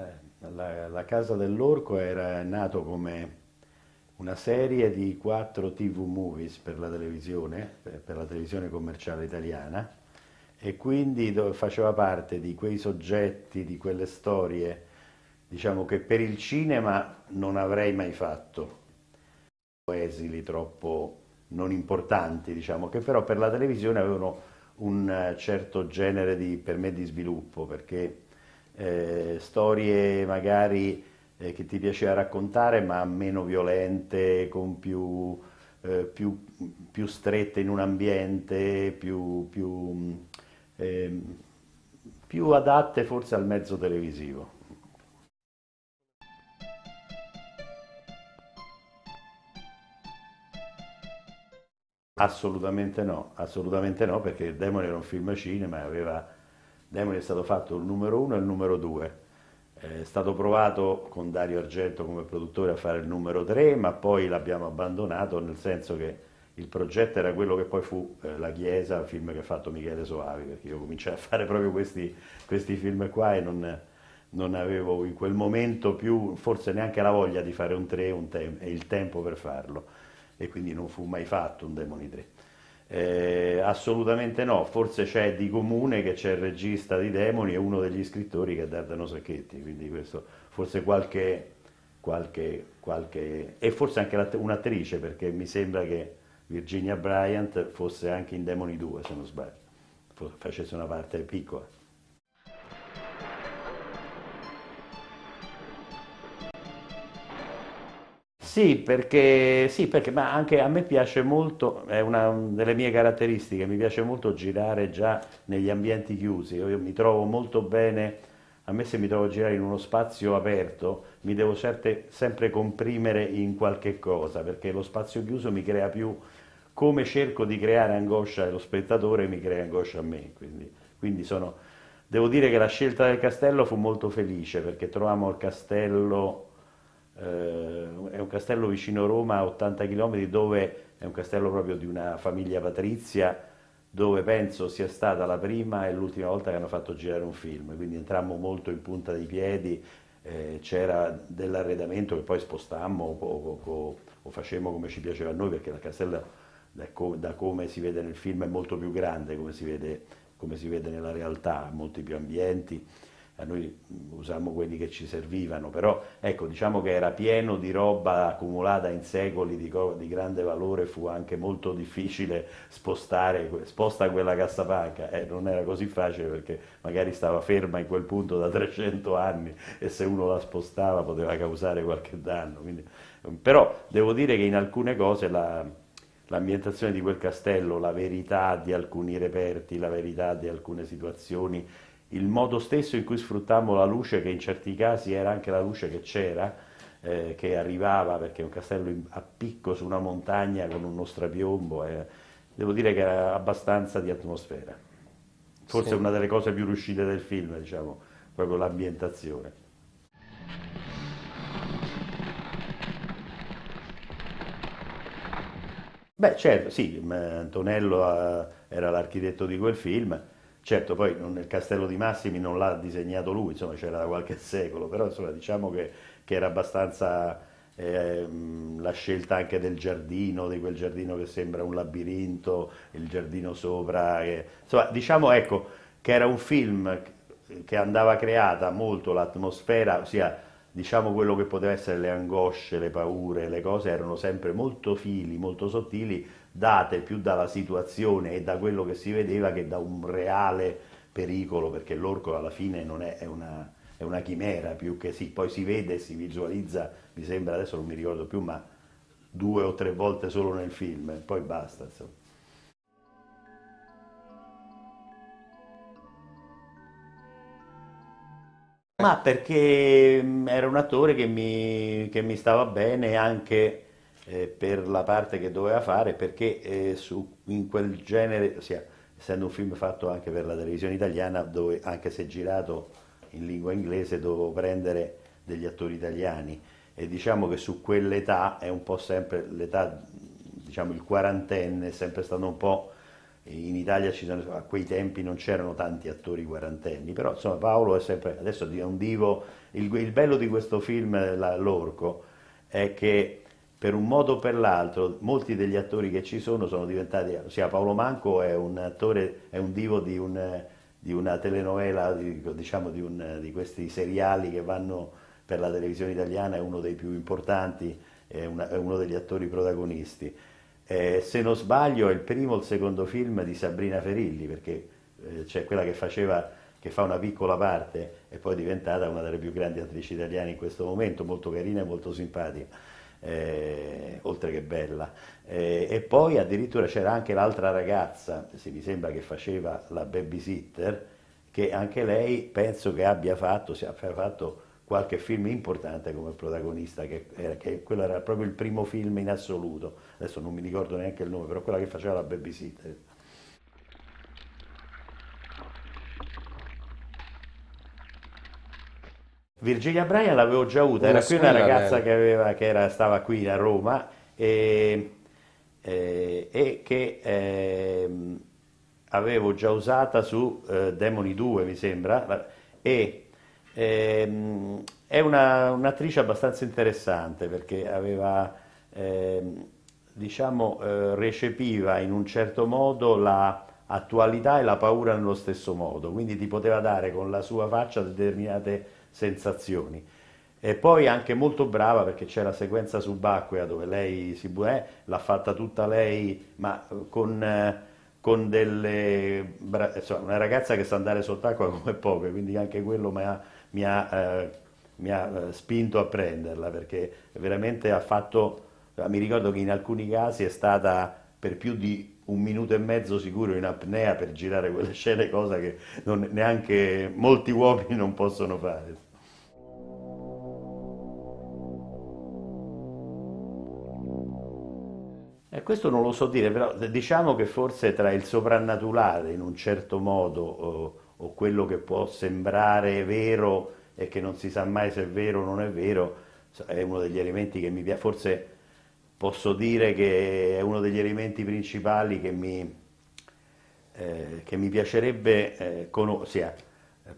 Eh, la, la Casa dell'Orco era nato come una serie di quattro TV movies per la televisione, eh, per la televisione commerciale italiana e quindi faceva parte di quei soggetti, di quelle storie, diciamo che per il cinema non avrei mai fatto esili troppo non importanti, diciamo, che però per la televisione avevano un eh, certo genere di, per me di sviluppo, perché eh, storie magari eh, che ti piaceva raccontare ma meno violente, con più, eh, più, più strette in un ambiente, più, più, mm, ehm, più adatte forse al mezzo televisivo. Assolutamente no, assolutamente no, perché il Demone era un film cinema e aveva Demoni è stato fatto il numero uno e il numero due. Eh, è stato provato con Dario Argento come produttore a fare il numero 3, ma poi l'abbiamo abbandonato nel senso che il progetto era quello che poi fu eh, La Chiesa, il film che ha fatto Michele Soavi, perché io cominciai a fare proprio questi, questi film qua e non, non, avevo in quel momento più forse neanche la voglia di fare un 3 e il tempo per farlo e quindi non fu mai fatto un Demoni 3. Eh, assolutamente no, forse c'è di comune che c'è il regista di Demoni e uno degli scrittori che è Dardano Sacchetti, quindi questo forse qualche, qualche, qualche e forse anche un'attrice perché mi sembra che Virginia Bryant fosse anche in Demoni 2 se non sbaglio, facesse una parte piccola. Sì perché, sì, perché, ma anche a me piace molto, è una delle mie caratteristiche, mi piace molto girare già negli ambienti chiusi, io, io mi trovo molto bene, a me se mi trovo a girare in uno spazio aperto, mi devo certe, sempre comprimere in qualche cosa, perché lo spazio chiuso mi crea più, come cerco di creare angoscia allo spettatore, mi crea angoscia a me, quindi, quindi sono, devo dire che la scelta del castello fu molto felice, perché trovavamo il castello eh, è un castello vicino Roma a 80 km dove è un castello proprio di una famiglia patrizia dove penso sia stata la prima e l'ultima volta che hanno fatto girare un film, quindi entrammo molto in punta di piedi, eh, c'era dell'arredamento che poi spostammo o, o, o, facemmo come ci piaceva a noi perché la castella da, da, come si vede nel film è molto più grande come si vede, come si vede nella realtà, molti più ambienti noi usammo quelli che ci servivano, però ecco, diciamo che era pieno di roba accumulata in secoli di, di grande valore, fu anche molto difficile spostare, sposta quella cassapanca, eh, non era così facile perché magari stava ferma in quel punto da 300 anni e se uno la spostava poteva causare qualche danno, Quindi, ehm, però devo dire che in alcune cose la, l'ambientazione di quel castello, la verità di alcuni reperti, la verità di alcune situazioni, il modo stesso in cui sfruttammo la luce, che in certi casi era anche la luce che c'era, eh, che arrivava perché è un castello a picco su una montagna con uno strapiombo, eh, devo dire che era abbastanza di atmosfera. Forse sì. una delle cose più riuscite del film, diciamo, proprio l'ambientazione. Beh certo, sì, Antonello eh, era l'architetto di quel film, Certo, poi il castello di Massimi non l'ha disegnato lui, insomma c'era da qualche secolo, però insomma, diciamo che, che, era abbastanza eh, la scelta anche del giardino, di quel giardino che sembra un labirinto, il giardino sopra, che, insomma diciamo ecco che era un film che andava creata molto l'atmosfera, ossia diciamo quello che poteva essere le angosce, le paure, le cose erano sempre molto fili, molto sottili date più dalla situazione e da quello che si vedeva che da un reale pericolo, perché l'orco alla fine è, è, una, è, una, chimera più che sì, poi si vede e si visualizza, mi sembra, adesso non mi ricordo più, ma due o tre volte solo nel film, poi basta. Insomma. Ma perché mm, era un attore che mi, che mi stava bene anche eh, per la parte che doveva fare perché eh, su, in quel genere, ossia, essendo un film fatto anche per la televisione italiana, dove, anche se girato in lingua inglese, dovevo prendere degli attori italiani e diciamo che su quell'età è un po' sempre l'età, diciamo il quarantenne, è sempre stato un po' in Italia sono, a quei tempi non c'erano tanti attori quarantenni, però insomma Paolo è sempre, adesso è un divo, il, il bello di questo film, eh, la, l'orco, è che per un modo o per l'altro, molti degli attori che ci sono sono diventati, ossia Paolo Manco è un attore, è un divo di, un, di una telenovela, di, diciamo di, un, di, questi seriali che vanno per la televisione italiana, è uno dei più importanti, è, una, è uno degli attori protagonisti. Eh, se non sbaglio è il primo o il secondo film di Sabrina Ferilli, perché eh, c'è quella che faceva che fa una piccola parte e poi è diventata una delle più grandi attrici italiane in questo momento, molto carina e molto simpatica eh, oltre che bella. Eh, e poi addirittura c'era anche l'altra ragazza, se mi sembra che faceva la babysitter, che anche lei penso che abbia fatto, si abbia fatto qualche film importante come protagonista, che, era, che quello era proprio il primo film in assoluto, adesso non mi ricordo neanche il nome, però quella che faceva la babysitter. Virginia Bryan l'avevo già avuta, una era qui una ragazza che, aveva, che era, stava qui a Roma e, e, e che eh, avevo già usata su eh, Demoni 2 mi sembra e eh, è una, un'attrice abbastanza interessante perché aveva ehm, diciamo eh, recepiva in un certo modo la attualità e la paura nello stesso modo quindi ti poteva dare con la sua faccia determinate sensazioni. E poi anche molto brava perché c'è la sequenza subacquea dove lei si eh, l'ha fatta tutta lei, ma eh, con, eh, con delle... Insomma, una ragazza che sa andare sott'acqua come poche, quindi anche quello mi ha, mi ha, eh, mi ha eh, spinto a prenderla perché veramente ha fatto... Mi ricordo che in alcuni casi è stata per più di un minuto e mezzo sicuro in apnea per girare quelle scene, cosa che non, neanche molti uomini non possono fare. E eh, questo non lo so dire, però diciamo che forse tra il soprannaturale in un certo modo o, o quello che può sembrare vero e che non si sa mai se è vero o non è vero, è uno degli elementi che mi piace, forse posso dire che è uno degli elementi principali che mi, eh, che mi piacerebbe eh, conoscere.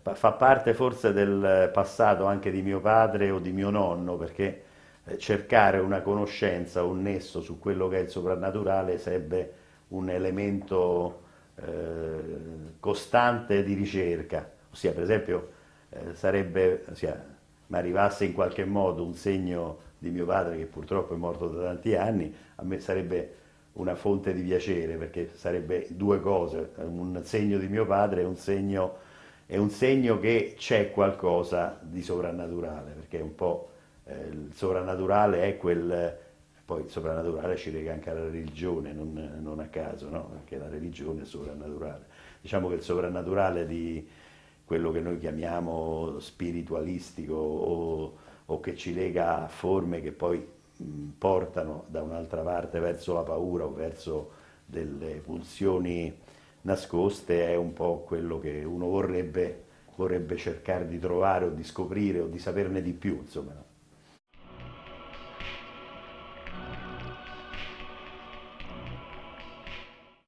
fa parte forse del passato anche di mio padre o di mio nonno, perché eh, cercare una conoscenza, un nesso su quello che è il soprannaturale sarebbe un elemento eh, costante di ricerca. Ossia, per esempio, eh, sarebbe, ossia, mi arrivasse in qualche modo un segno di mio padre che purtroppo è morto da tanti anni, a me sarebbe una fonte di piacere perché sarebbe due cose, un segno di mio padre e un segno, è un segno che c'è qualcosa di sovrannaturale, perché un po' eh, il sovrannaturale è quel, poi il sovrannaturale ci lega anche alla religione, non, non a caso, no? perché la religione è sovrannaturale. Diciamo che il sovrannaturale di quello che noi chiamiamo spiritualistico o o che ci lega a forme che poi mh, portano da un'altra parte verso la paura o verso delle pulsioni nascoste è un po' quello che uno vorrebbe, vorrebbe cercare di trovare o di scoprire o di saperne di più, insomma.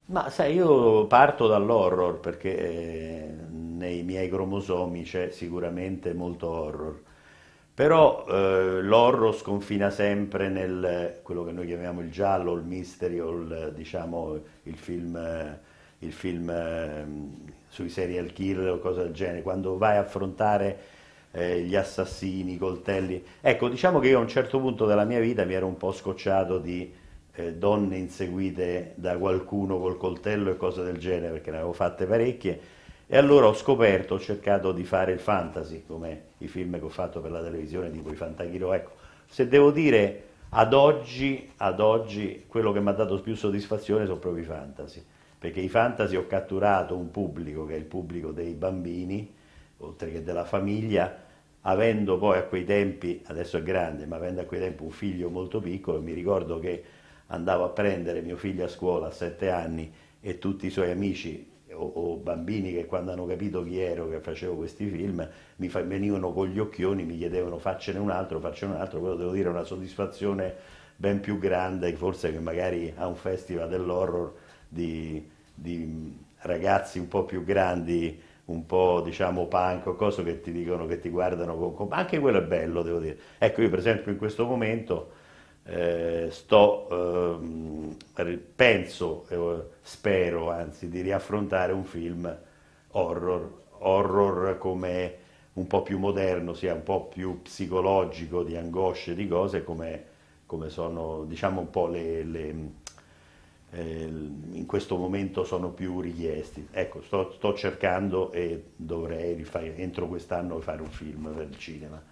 Ma sai, io parto dall'horror perché eh, nei miei cromosomi c'è sicuramente molto horror però eh, l'horror sconfina sempre nel quello che noi chiamiamo il giallo, il mystery o il, diciamo, il film, eh, il film eh, sui serial killer o cose del genere, quando vai a affrontare eh, gli assassini, i coltelli. Ecco, diciamo che io a un certo punto della mia vita mi ero un po' scocciato di eh, donne inseguite da qualcuno col coltello e cose del genere, perché ne avevo fatte parecchie e allora ho scoperto, ho cercato di fare il fantasy, come i film che ho fatto per la televisione, tipo i Fantaghiro. Ecco, se devo dire ad oggi, ad oggi quello che mi ha dato più soddisfazione sono proprio i fantasy, perché i fantasy ho catturato un pubblico, che è il pubblico dei bambini, oltre che della famiglia, avendo poi a quei tempi, adesso è grande, ma avendo a quei tempi un figlio molto piccolo, mi ricordo che andavo a prendere mio figlio a scuola a sette anni e tutti i suoi amici o, o, bambini che quando hanno capito chi ero che facevo questi film mi fa, venivano con gli occhioni, mi chiedevano faccene un altro, faccene un altro, quello devo dire è una soddisfazione ben più grande forse che magari a un festival dell'horror di, di ragazzi un po' più grandi, un po' diciamo punk o cose che ti dicono che ti guardano con... anche quello è bello devo dire. Ecco io per esempio in questo momento eh, sto, eh, penso, eh, spero anzi, di riaffrontare un film horror, horror come un po' più moderno, sia un po' più psicologico, di angosce, di cose, come, come sono, diciamo, un po' le, le eh, in questo momento sono più richiesti. Ecco, sto, sto cercando e dovrei entro quest'anno fare un film per il cinema.